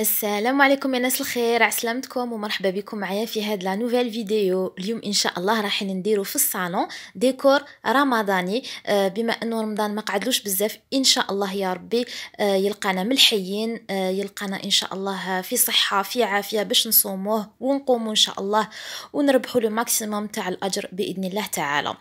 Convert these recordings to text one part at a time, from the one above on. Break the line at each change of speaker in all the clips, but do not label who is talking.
السلام عليكم يا ناس الخير عسلامتكم ومرحبا بكم معايا في هاد لا نوفيل فيديو اليوم ان شاء الله راح نديرو في الصالون ديكور رمضاني آه، بما انه رمضان ما قعدلوش بزاف ان شاء الله يا ربي آه، يلقانا ملحيين آه، يلقانا ان شاء الله في صحه في عافيه باش نصوموه ونقوموا ان شاء الله ونربحوا لو ماكسيموم تاع الاجر باذن الله تعالى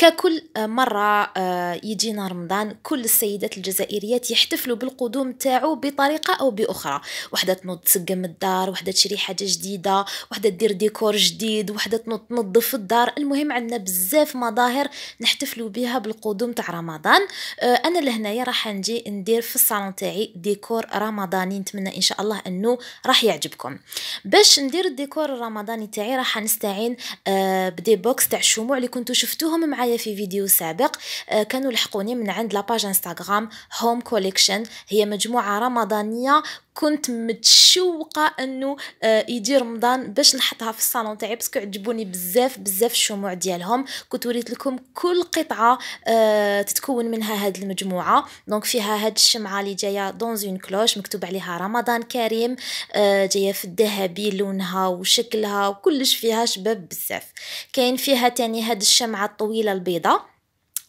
ككل مرة آه، يجينا رمضان كل السيدات الجزائريات يحتفلوا بالقدوم تاعو بطريقة أو بأخرى وحدة تنوض تسقم الدار وحدة تشري حاجة جديدة وحدة تدير ديكور جديد وحدة تنوض تنظف الدار المهم عندنا بزاف مظاهر نحتفلوا بها بالقدوم تاع رمضان آه، أنا لهنايا راح نجي ندير في الصالون تاعي ديكور رمضاني نتمنى إن شاء الله أنه راح يعجبكم باش ندير الديكور الرمضاني تاعي راح نستعين آه، بدي بوكس تاع الشموع اللي كنتو شفتوهم معايا معايا في فيديو سابق آه، كانوا لحقوني من عند لاباج انستغرام هوم كوليكشن هي مجموعة رمضانية كنت متشوقه انه آه، يجي رمضان باش نحطها في الصالون تاعي باسكو عجبوني بزاف بزاف الشموع ديالهم كنت وريت لكم كل قطعه آه، تتكون منها هاد المجموعه دونك فيها هاد الشمعه اللي جايه دون اون كلوش مكتوب عليها رمضان كريم آه، جايه في الذهبي لونها وشكلها وكلش فيها شباب بزاف كاين فيها تاني هاد الشمعه الطويله البيضة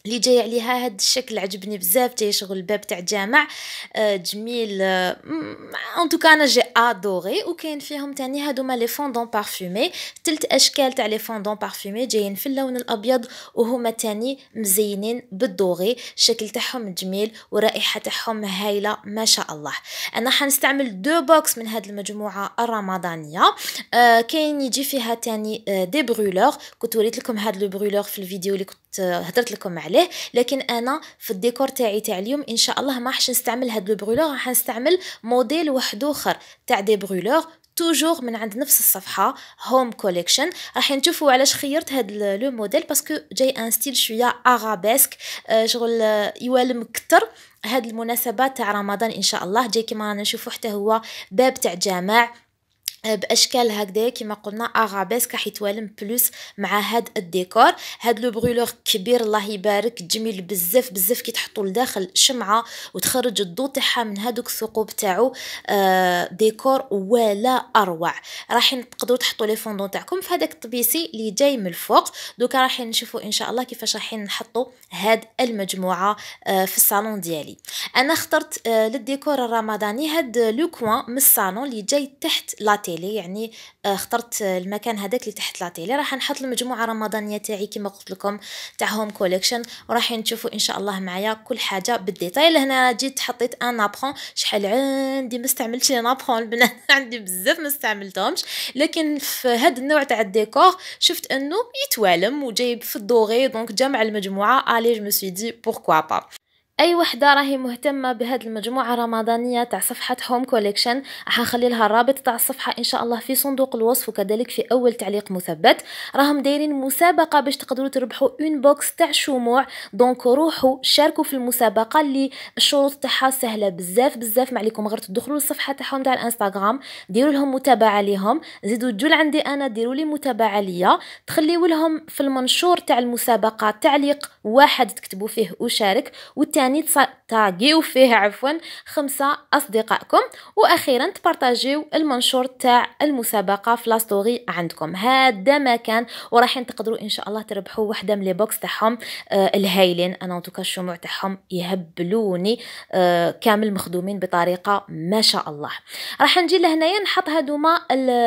اللي جاي عليها هاد الشكل عجبني بزاف تاي شغل الباب تاع جامع آه، جميل ان آه، توكا انا جي ادوري وكاين فيهم تاني هادوما لي فوندون بارفومي تلت اشكال تاع لي فوندون بارفومي جايين في اللون الابيض وهما تاني مزينين بالدوري الشكل تاعهم جميل ورائحه تاعهم هايله ما شاء الله انا حنستعمل دو بوكس من هاد المجموعه الرمضانيه آه، كاين يجي فيها تاني دي برولور كنت وريت لكم هاد لو برولور في الفيديو اللي كنت هضرت لكم عليه لكن انا في الديكور تاعي تاع اليوم ان شاء الله ما راحش نستعمل هاد لو بغولور راح نستعمل موديل واحد اخر تاع دي بغولور توجور من عند نفس الصفحه هوم كوليكشن راح نشوفوا علاش خيرت هاد لو موديل باسكو جاي ان ستيل شويه اغابيسك شغل يوالم كتر هاد المناسبه تاع رمضان ان شاء الله جاي كيما رانا نشوفوا حتى هو باب تاع جامع آه، باشكال هكذا كما قلنا اغابيسك راح يتوالم بلوس مع هاد الديكور هاد لو برولور كبير الله يبارك جميل بزاف بزاف كي تحطو لداخل شمعه وتخرج الضو تاعها من هادوك الثقوب تاعو آه، ديكور ولا اروع راح تقدروا تحطوا لي فوندون تاعكم في هذاك الطبيسي اللي جاي من الفوق دوكا راح نشوفوا ان شاء الله كيفاش راح نحطوا هاد المجموعه آه، في الصالون ديالي انا اخترت للديكور الرمضاني هاد لو كوان من الصالون اللي جاي تحت لا لاتيلي يعني آه، اخترت المكان هذاك اللي تحت لاتيلي راح نحط المجموعه الرمضانيه تاعي كما قلت لكم تاع هوم كوليكشن وراح نشوفوا ان شاء الله معايا كل حاجه بالديتايل هنا جيت حطيت ان نابخون شحال عندي ما استعملتش لي نابخون البنات عندي بزاف ما استعملتهمش لكن في هذا النوع تاع الديكور شفت انه يتوالم وجايب في الدوغي دونك جمع المجموعه الي جو سوي دي بوركوا با اي وحده راهي مهتمه بهاد المجموعه الرمضانيه تاع صفحه هوم كوليكشن راح نخلي لها الرابط تاع الصفحه ان شاء الله في صندوق الوصف وكذلك في اول تعليق مثبت راهم دايرين مسابقه باش تقدروا تربحوا اون بوكس تاع شموع دونك روحوا شاركوا في المسابقه اللي الشروط تاعها سهله بزاف بزاف ما عليكم غير تدخلوا للصفحه تاعهم تاع الانستغرام ديروا لهم متابعه ليهم زيدوا جول عندي انا ديروا لي متابعه ليا تخليوا لهم في المنشور تاع المسابقه تعليق واحد تكتبوا فيه وشارك يعني تاغيو فيه عفوا خمسة أصدقائكم وأخيرا تبارطاجيو المنشور تاع المسابقة في لاستوري عندكم هذا ما كان وراحين تقدروا إن شاء الله تربحوا وحدة من لي بوكس تاعهم آه الهايلين أنا أنتوكا الشموع تاعهم يهبلوني آه كامل مخدومين بطريقة ما شاء الله راح نجي لهنايا نحط هادوما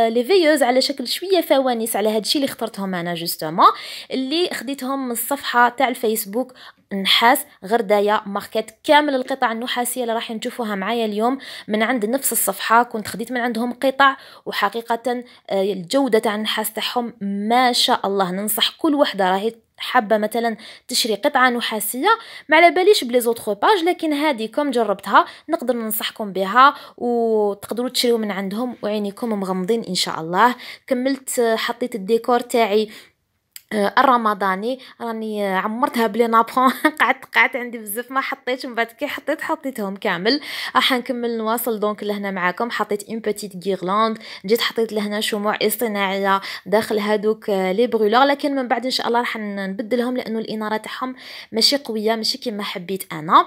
لي فيوز على شكل شوية فوانيس على هادشي اللي اخترتهم أنا جوستومون اللي خديتهم من الصفحة تاع الفيسبوك نحاس غردايا ماركات كامل القطع النحاسيه اللي راح نشوفوها معايا اليوم من عند نفس الصفحه كنت خديت من عندهم قطع وحقيقه آه، الجوده تاع النحاس تاعهم ما شاء الله ننصح كل وحده راهي حابه مثلا تشري قطعه نحاسيه ما على باليش بلي زوتر باج لكن هذه كم جربتها نقدر ننصحكم بها وتقدروا تشريو من عندهم وعينيكم مغمضين ان شاء الله كملت حطيت الديكور تاعي آه، الرمضاني راني آه، عمرتها بلي نابون قعدت قعدت عندي بزاف ما حطيتش من بعد كي حطيت حطيتهم كامل راح نكمل نواصل دونك لهنا معاكم حطيت اون بوتيت غيرلاند جيت حطيت لهنا شموع اصطناعيه داخل هادوك لي آه، برولور لكن من بعد ان شاء الله راح نبدلهم لانه الاناره تاعهم ماشي قويه ماشي كيما حبيت انا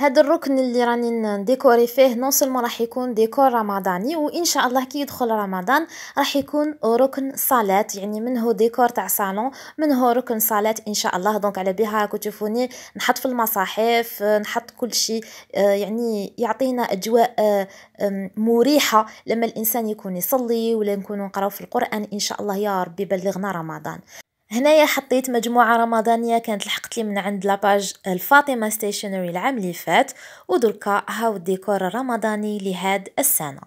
هاد الركن اللي راني نديكوري فيه نو سولمون راح يكون ديكور رمضاني وان شاء الله كي يدخل رمضان راح يكون ركن صالات يعني منه ديكور تاع صالون منه ركن صالات ان شاء الله دونك على بها راكم تشوفوني نحط في المصاحف نحط كل شيء آه، يعني يعطينا اجواء آه، مريحه لما الانسان يكون يصلي ولا نكونوا نقراو في القران ان شاء الله يا ربي بلغنا رمضان هنايا حطيت مجموعه رمضانيه كانت لحقت لي من عند لاباج الفاطمه ستيشنري العام اللي فات ودركا هاو الديكور الرمضاني لهاد السنه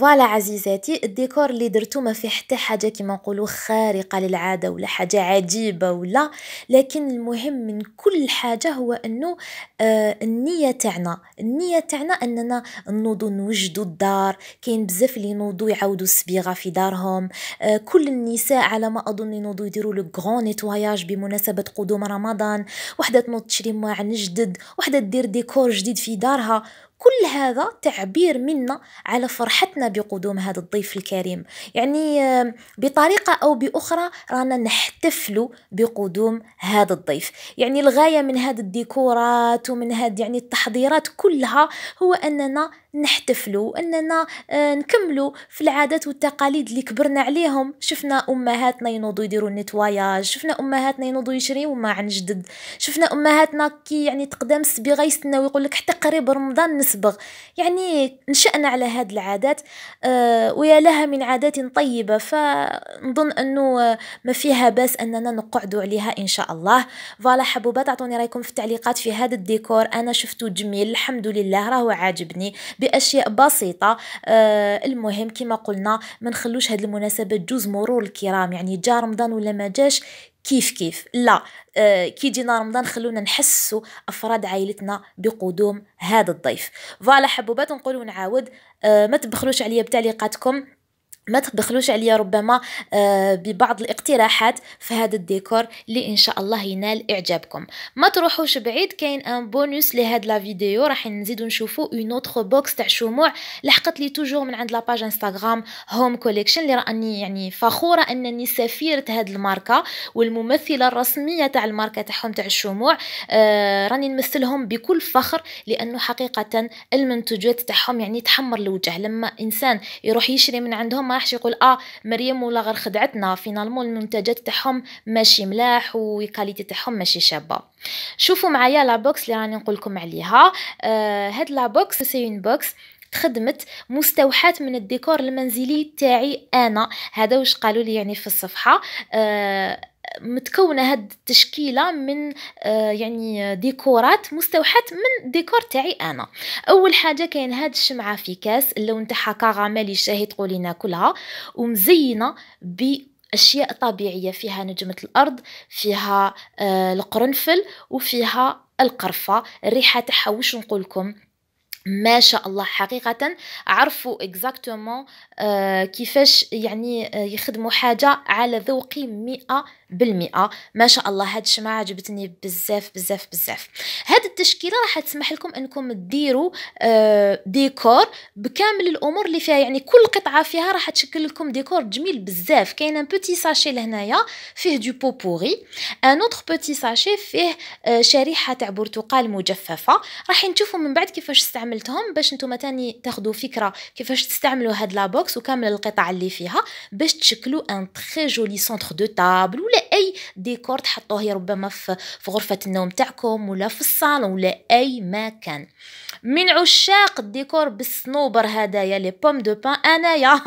فوالا عزيزاتي الديكور اللي درتو ما فيه حتى حاجه كيما نقولوا خارقه للعاده ولا حاجه عجيبه ولا لكن المهم من كل حاجه هو انه آه النيه تاعنا النيه تاعنا اننا نوضو نوجدو الدار كاين بزاف اللي نوضو يعاودوا الصبيغه في دارهم آه كل النساء على ما اظن ينوضو يديروا لو غون نيتواياج بمناسبه قدوم رمضان وحده تنوض تشري ماعن جدد وحده دير ديكور جديد في دارها كل هذا تعبير منا على فرحتنا بقدوم هذا الضيف الكريم يعني بطريقة أو بأخرى رانا نحتفل بقدوم هذا الضيف يعني الغاية من هذه الديكورات ومن هذه يعني التحضيرات كلها هو أننا نحتفلوا اننا آه، نكملوا في العادات والتقاليد اللي كبرنا عليهم شفنا امهاتنا ينوضوا يديروا النتواياج شفنا امهاتنا ينوضوا يشريوا ما عن جدد شفنا امهاتنا كي يعني تقدام الصبيغه يستناو يقول لك حتى قريب رمضان نصبغ يعني نشأنا على هاد العادات آه، ويا لها من عادات طيبه فنظن انه آه، ما فيها باس اننا نقعدوا عليها ان شاء الله فوالا حبوبات اعطوني رايكم في التعليقات في هذا الديكور انا شفته جميل الحمد لله راهو عاجبني باشياء بسيطه آه المهم كما قلنا ما نخلوش هذه المناسبه تجوز مرور الكرام يعني جا رمضان ولا ما جاش كيف كيف لا آه كي جينا رمضان خلونا نحسوا افراد عائلتنا بقدوم هذا الضيف فوالا حبوبات نقولوا نعاود آه ما تبخلوش عليا بتعليقاتكم ما تبخلوش عليا ربما آه، ببعض الاقتراحات في هذا الديكور اللي ان شاء الله ينال اعجابكم ما تروحوش بعيد كاين ان بونوس لهاد لا فيديو راح نزيدو نشوفو اون اوتر بوكس تاع شموع لحقت لي توجور من عند لاباج انستغرام هوم كوليكشن اللي راني يعني فخوره انني سفيره هاد الماركه والممثله الرسميه تاع الماركه تاعهم تاع الشموع آه راني نمثلهم بكل فخر لانه حقيقه المنتوجات تاعهم يعني تحمر الوجه لما انسان يروح يشري من عندهم راحش يقول اه مريم ولا غير خدعتنا فينالمون المنتجات تاعهم ماشي ملاح والكاليتي تاعهم ماشي شابه شوفوا معايا لا بوكس اللي راني نقول لكم عليها آه هاد لا بوكس سي اون بوكس تخدمت مستوحاة من الديكور المنزلي تاعي انا هذا واش قالوا لي يعني في الصفحه آه متكونه هاد التشكيله من آه، يعني ديكورات مستوحاه من ديكور تاعي انا اول حاجه كاين هاد الشمعه في كاس اللون تاعها كاغامالي شاهي تقولي ناكلها ومزينه ب اشياء طبيعيه فيها نجمه الارض فيها آه، القرنفل وفيها القرفه الريحه تاعها واش نقولكم ما شاء الله حقيقة عرفوا اكزاكتومون آه كيفاش يعني آه يخدموا حاجة على ذوقي مئة بالمئة ما شاء الله هاد الشماعة عجبتني بزاف بزاف بزاف هاد التشكيلة راح تسمح لكم انكم تديروا آه ديكور بكامل الامور اللي فيها يعني كل قطعة فيها راح تشكل لكم ديكور جميل بزاف كاين ان بوتي ساشي لهنايا فيه دو بوبوري ان اوتر بوتي ساشي فيه آه، شريحة تاع برتقال مجففة راح نشوفوا من بعد كيفاش استعمل عملتهم باش نتوما تاني تاخدو فكره كيفاش تستعملوا هاد لا بوكس وكامل القطع اللي فيها باش تشكلوا ان تري جولي سونتر دو طابل ولا اي ديكور تحطوه ربما في غرفه النوم تاعكم ولا في الصالون ولا اي مكان من عشاق الديكور بالصنوبر هدايا لي بوم دو بان انايا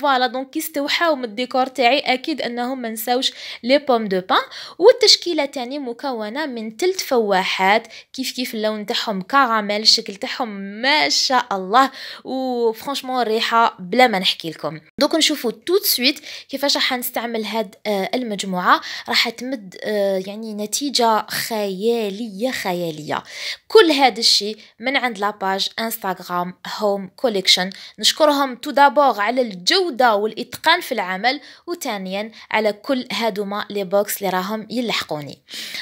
فوالا دونك كي استوحاو من الديكور تاعي اكيد انهم ما نساوش لي بوم دو بان والتشكيله تاني مكونه من ثلاث فواحات كيف كيف اللون تاعهم كراميل الشكل تاعهم ما شاء الله وفرانشمون الريحه بلا ما نحكي لكم دوك نشوفوا تو سويت كيفاش راح نستعمل هاد آه، المجموعه راح تمد آه، يعني نتيجه خياليه خياليه كل هذا الشيء من عند لاباج انستغرام هوم كوليكشن نشكرهم تو دابور على الجوده والاتقان في العمل وثانيا على كل هادوما لي بوكس اللي راهم يلحقوني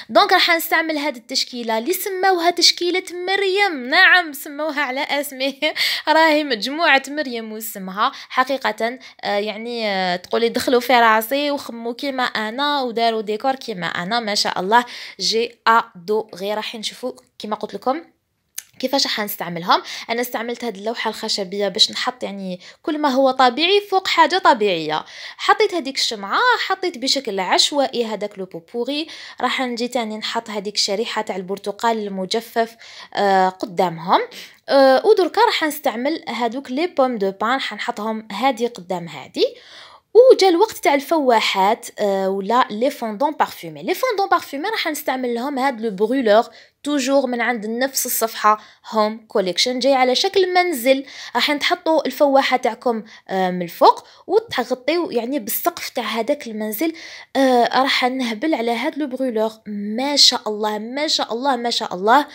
دونك راح نستعمل هاد التشكيله اللي سموها تشكيله مريم نعم سموها سموها على اسمه راهي مجموعة مريم واسمها حقيقة آه، يعني آه، تقولي دخلوا في راسي وخموا كيما انا وداروا ديكور كيما انا ما شاء الله جي ادو غير راح نشوفوا كيما قلت لكم كيفاش نستعملهم انا استعملت هذه اللوحه الخشبيه باش نحط يعني كل ما هو طبيعي فوق حاجه طبيعيه حطيت هذيك الشمعه حطيت بشكل عشوائي هذاك لو بوبوري راح نجي تاني نحط هذيك الشريحه تاع البرتقال المجفف آه قدامهم آه ودركا راح نستعمل هذوك لي بوم دو بان حنحطهم هادي قدام هادي وجا الوقت تاع الفواحات آه، ولا لي فوندون بارفومي لي فوندون بارفومي راح نستعمل لهم هاد لو برولور توجور من عند نفس الصفحه هوم كوليكشن جاي على شكل منزل راح تحطوا الفواحه تاعكم آه، من الفوق وتغطيو يعني بالسقف تاع هذاك المنزل آه، راح نهبل على هاد لو برولور ما شاء الله ما شاء الله ما شاء الله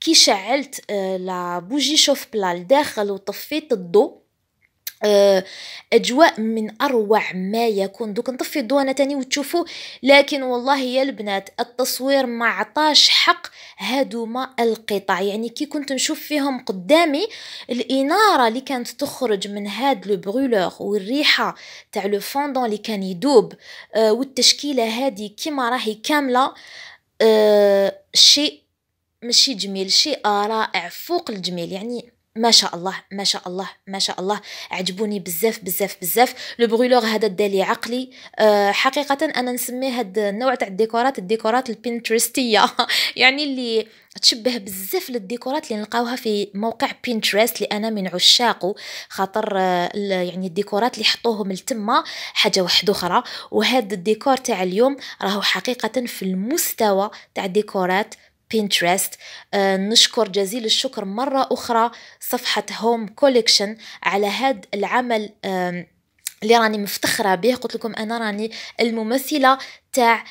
كي شعلت آه، لا بوجي شوف بلا لداخل وطفيت الضو آه، اجواء من اروع ما يكون دوك نطفي الضوء تاني وتشوفوا لكن والله يا البنات التصوير ما عطاش حق هادوما القطع يعني كي كنت نشوف فيهم قدامي الاناره اللي كانت تخرج من هاد لو برولور والريحه تاع لو فوندون اللي كان يدوب آه، والتشكيله هذه كيما راهي كامله آه، شيء ماشي جميل شيء رائع فوق الجميل يعني ما شاء الله ما شاء الله ما شاء الله عجبوني بزاف بزاف بزاف لو برولور هذا دالي عقلي أه، حقيقه انا نسمي هذا النوع تاع الديكورات الديكورات البينترستيه يعني اللي تشبه بزاف للديكورات اللي نلقاوها في موقع بينترست اللي انا من عشاقه خاطر أه، يعني الديكورات اللي حطوهم لتما حاجه واحده اخرى وهذا الديكور تاع اليوم راهو حقيقه في المستوى تاع ديكورات بينترست آه، نشكر جزيل الشكر مرة أخرى صفحة هوم كوليكشن على هذا العمل اللي راني مفتخرة به قلت لكم أنا راني الممثلة تاع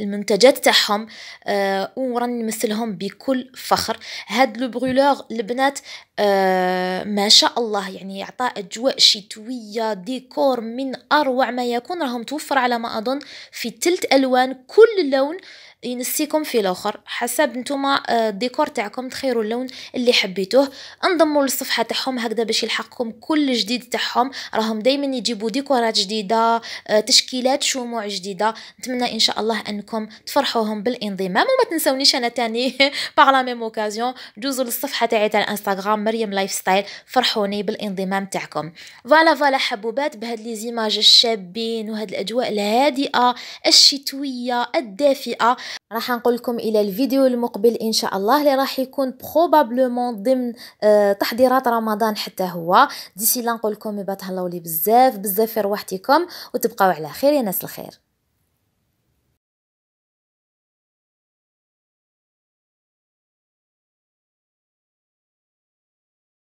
المنتجات تاعهم أه وراني نمثلهم بكل فخر هاد لو برولور البنات أه ما شاء الله يعني عطى اجواء شتويه ديكور من اروع ما يكون راهم توفر على ما اظن في تلت الوان كل لون ينسيكم في الاخر حسب نتوما آه، الديكور تاعكم تخيروا اللون اللي حبيتوه انضموا للصفحه تاعهم هكذا باش يلحقكم كل جديد تاعهم راهم دائما يجيبوا ديكورات جديده آه، تشكيلات شموع جديده نتمنى ان شاء الله انكم تفرحوهم بالانضمام وما تنسونيش انا تاني باغ لا ميم اوكازيون دوزوا للصفحه تاعي تاع الانستغرام مريم لايف ستايل فرحوني بالانضمام تاعكم فوالا فوالا حبوبات بهاد لي زيماج الشابين وهاد الاجواء الهادئه الشتويه الدافئه راح نقول لكم الى الفيديو المقبل ان شاء الله اللي راح يكون بروبابلومون ضمن آه تحضيرات رمضان حتى هو ديسي لا نقول لكم تهلاو لي بزاف بزاف في رواحتكم وتبقاو على خير يا ناس الخير